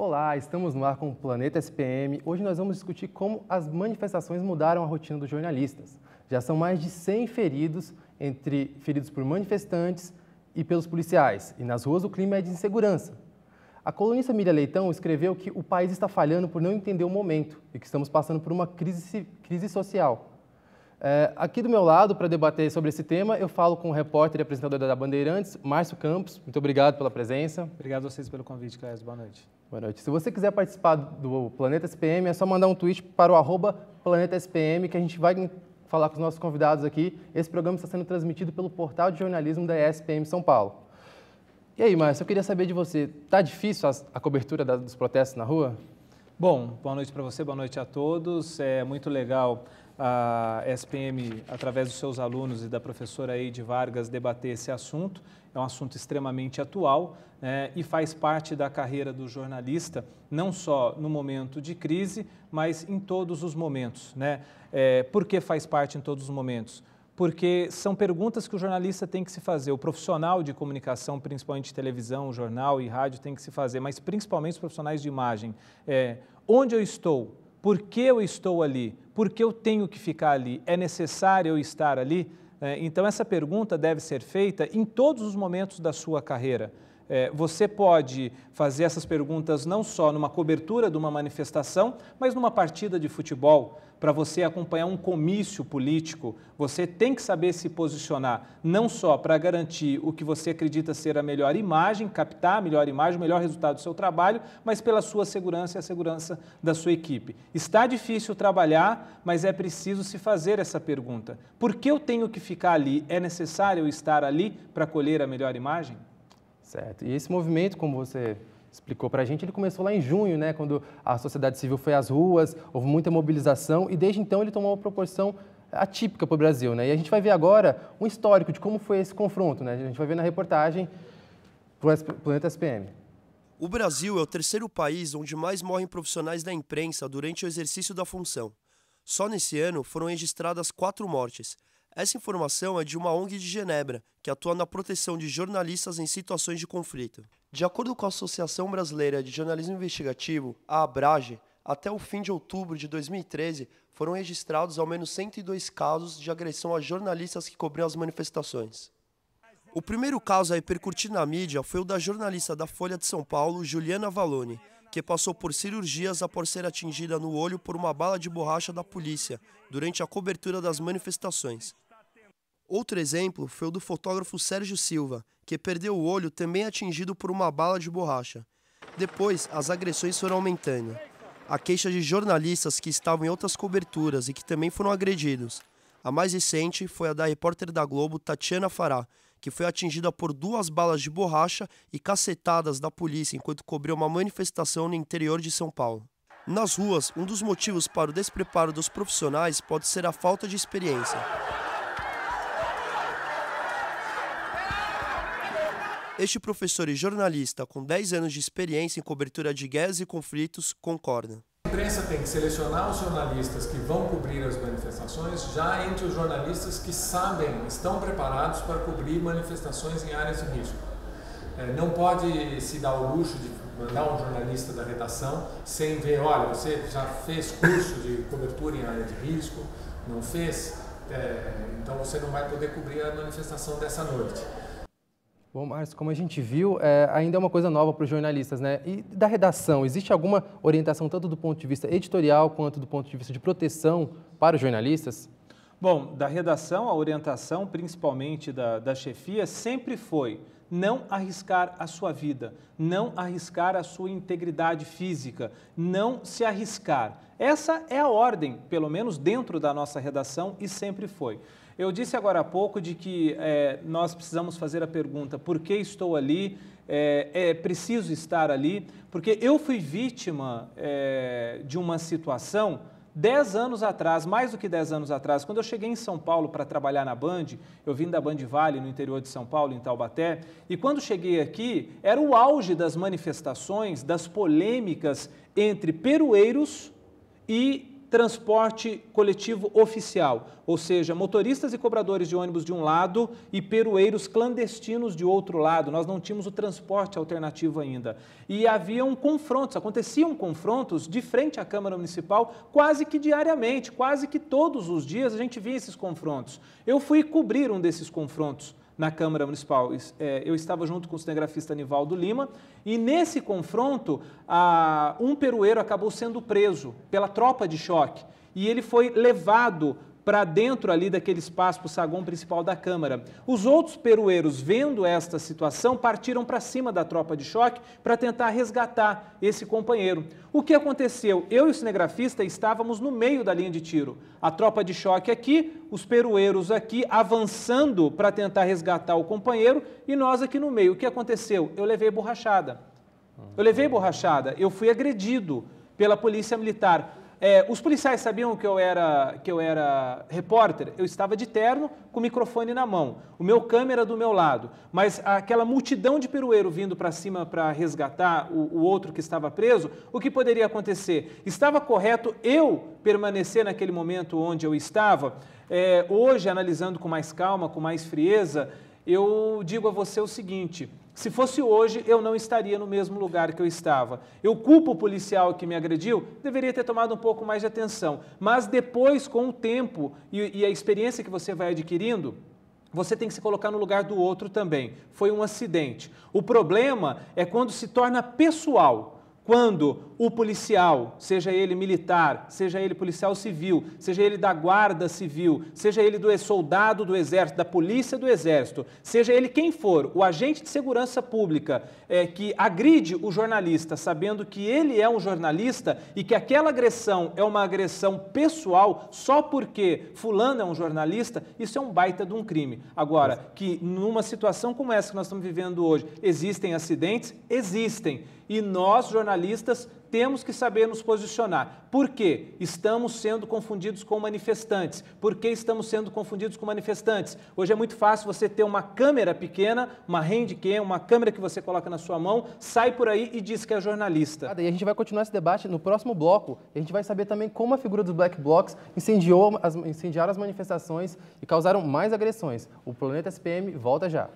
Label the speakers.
Speaker 1: Olá, estamos no ar com o Planeta SPM. Hoje nós vamos discutir como as manifestações mudaram a rotina dos jornalistas. Já são mais de 100 feridos, entre feridos por manifestantes e pelos policiais. E nas ruas o clima é de insegurança. A colunista Miriam Leitão escreveu que o país está falhando por não entender o momento e que estamos passando por uma crise, crise social. É, aqui do meu lado, para debater sobre esse tema, eu falo com o repórter e apresentador da Bandeirantes, Márcio Campos. Muito obrigado pela presença. Obrigado a vocês pelo convite, Clécio. Boa noite. Boa noite. Se você quiser participar do Planeta SPM, é só mandar um tweet para o arroba Planeta SPM, que a gente vai falar com os nossos convidados aqui. Esse programa está sendo transmitido pelo portal de jornalismo da ESPM São Paulo. E aí, Márcio, eu queria saber de você, tá difícil a, a cobertura da, dos protestos na rua? Bom,
Speaker 2: boa noite para você, boa noite a todos. É muito legal a SPM, através dos seus alunos e da professora Eide Vargas, debater esse assunto. É um assunto extremamente atual né, e faz parte da carreira do jornalista, não só no momento de crise, mas em todos os momentos. Né? É, por que faz parte em todos os momentos? Porque são perguntas que o jornalista tem que se fazer, o profissional de comunicação, principalmente televisão, jornal e rádio, tem que se fazer, mas principalmente os profissionais de imagem. É, onde eu estou? Por que eu estou ali? porque eu tenho que ficar ali? É necessário eu estar ali? É, então, essa pergunta deve ser feita em todos os momentos da sua carreira. É, você pode fazer essas perguntas não só numa cobertura de uma manifestação, mas numa partida de futebol. Para você acompanhar um comício político, você tem que saber se posicionar, não só para garantir o que você acredita ser a melhor imagem, captar a melhor imagem, o melhor resultado do seu trabalho, mas pela sua segurança e a segurança da sua equipe. Está difícil trabalhar, mas é preciso se fazer essa pergunta: por que eu tenho que ficar ali? É necessário eu estar ali para colher a melhor imagem?
Speaker 1: Certo. E esse movimento, como você explicou para a gente, ele começou lá em junho, né, quando a sociedade civil foi às ruas, houve muita mobilização e desde então ele tomou uma proporção atípica para o Brasil. Né? E a gente vai ver agora um histórico de como foi esse confronto. Né? A gente vai ver na reportagem para Planeta SPM.
Speaker 3: O Brasil é o terceiro país onde mais morrem profissionais da imprensa durante o exercício da função. Só nesse ano foram registradas quatro mortes, essa informação é de uma ONG de Genebra, que atua na proteção de jornalistas em situações de conflito. De acordo com a Associação Brasileira de Jornalismo Investigativo, a ABRAGE, até o fim de outubro de 2013, foram registrados ao menos 102 casos de agressão a jornalistas que cobriam as manifestações. O primeiro caso a repercutir na mídia foi o da jornalista da Folha de São Paulo, Juliana Valone, que passou por cirurgias após ser atingida no olho por uma bala de borracha da polícia durante a cobertura das manifestações. Outro exemplo foi o do fotógrafo Sérgio Silva, que perdeu o olho também atingido por uma bala de borracha. Depois, as agressões foram aumentando. A queixa de jornalistas que estavam em outras coberturas e que também foram agredidos. A mais recente foi a da repórter da Globo, Tatiana Fará, que foi atingida por duas balas de borracha e cacetadas da polícia enquanto cobriu uma manifestação no interior de São Paulo. Nas ruas, um dos motivos para o despreparo dos profissionais pode ser a falta de experiência. Este professor e jornalista, com 10 anos de experiência em cobertura de guerras e conflitos, concorda.
Speaker 2: A imprensa tem que selecionar os jornalistas que vão cobrir as manifestações, já entre os jornalistas que sabem, estão preparados para cobrir manifestações em áreas de risco. É, não pode se dar o luxo de mandar um jornalista da redação sem ver, olha, você já fez curso de cobertura em área de risco, não fez, é, então você não vai poder cobrir a
Speaker 1: manifestação dessa noite. Bom, Márcio, como a gente viu, é, ainda é uma coisa nova para os jornalistas, né? E da redação, existe alguma orientação tanto do ponto de vista editorial quanto do ponto de vista de proteção para os jornalistas?
Speaker 2: Bom, da redação, a orientação, principalmente da, da chefia, sempre foi não arriscar a sua vida, não arriscar a sua integridade física, não se arriscar. Essa é a ordem, pelo menos dentro da nossa redação, e sempre foi. Eu disse agora há pouco de que é, nós precisamos fazer a pergunta: por que estou ali? É, é preciso estar ali? Porque eu fui vítima é, de uma situação Dez anos atrás, mais do que dez anos atrás, quando eu cheguei em São Paulo para trabalhar na Band, eu vim da Band Vale, no interior de São Paulo, em Taubaté, e quando cheguei aqui, era o auge das manifestações, das polêmicas entre perueiros e transporte coletivo oficial, ou seja, motoristas e cobradores de ônibus de um lado e perueiros clandestinos de outro lado. Nós não tínhamos o transporte alternativo ainda. E haviam confrontos, aconteciam confrontos de frente à Câmara Municipal quase que diariamente, quase que todos os dias a gente via esses confrontos. Eu fui cobrir um desses confrontos na Câmara Municipal. É, eu estava junto com o cinegrafista Nivaldo Lima e nesse confronto, um perueiro acabou sendo preso pela tropa de choque e ele foi levado para dentro ali daquele espaço para o saguão principal da Câmara. Os outros perueiros, vendo esta situação, partiram para cima da tropa de choque para tentar resgatar esse companheiro. O que aconteceu? Eu e o cinegrafista estávamos no meio da linha de tiro. A tropa de choque aqui, os perueiros aqui avançando para tentar resgatar o companheiro e nós aqui no meio. O que aconteceu? Eu levei borrachada. Eu levei borrachada, eu fui agredido pela polícia militar. É, os policiais sabiam que eu, era, que eu era repórter? Eu estava de terno, com o microfone na mão, o meu câmera do meu lado, mas aquela multidão de perueiro vindo para cima para resgatar o, o, outro que estava preso, o que poderia acontecer? Estava correto eu permanecer naquele momento onde eu estava? É, hoje, analisando com mais calma, com mais frieza, eu digo a você o seguinte. Se fosse hoje, eu não estaria no mesmo lugar que eu estava. Eu culpo o policial que me agrediu, deveria ter tomado um pouco mais de atenção. Mas depois, com o tempo e, e a experiência que você vai adquirindo, você tem que se colocar no lugar do outro também. Foi um acidente. O problema é quando se torna pessoal quando o policial, seja ele militar, seja ele policial civil, seja ele da guarda civil, seja ele do soldado do exército, da polícia do exército, seja ele quem for, o agente de segurança pública é, que agride o jornalista, sabendo que ele é um jornalista e que aquela agressão é uma agressão pessoal só porque fulano é um jornalista, isso é um baita de um crime. Agora, que numa situação como essa que nós estamos vivendo hoje, existem acidentes? Existem e nós, jornalistas, temos que saber nos posicionar. Por quê? Estamos sendo confundidos com manifestantes. Por que estamos sendo confundidos com manifestantes? Hoje é muito fácil você ter uma câmera pequena, uma handcam, uma câmera que você coloca na sua mão, sai por aí
Speaker 1: e diz que é jornalista. E a gente vai continuar esse debate no próximo bloco. A gente vai saber também como a figura dos black blocs incendiou as, incendiaram as manifestações e causaram mais agressões. O Planeta SPM volta já.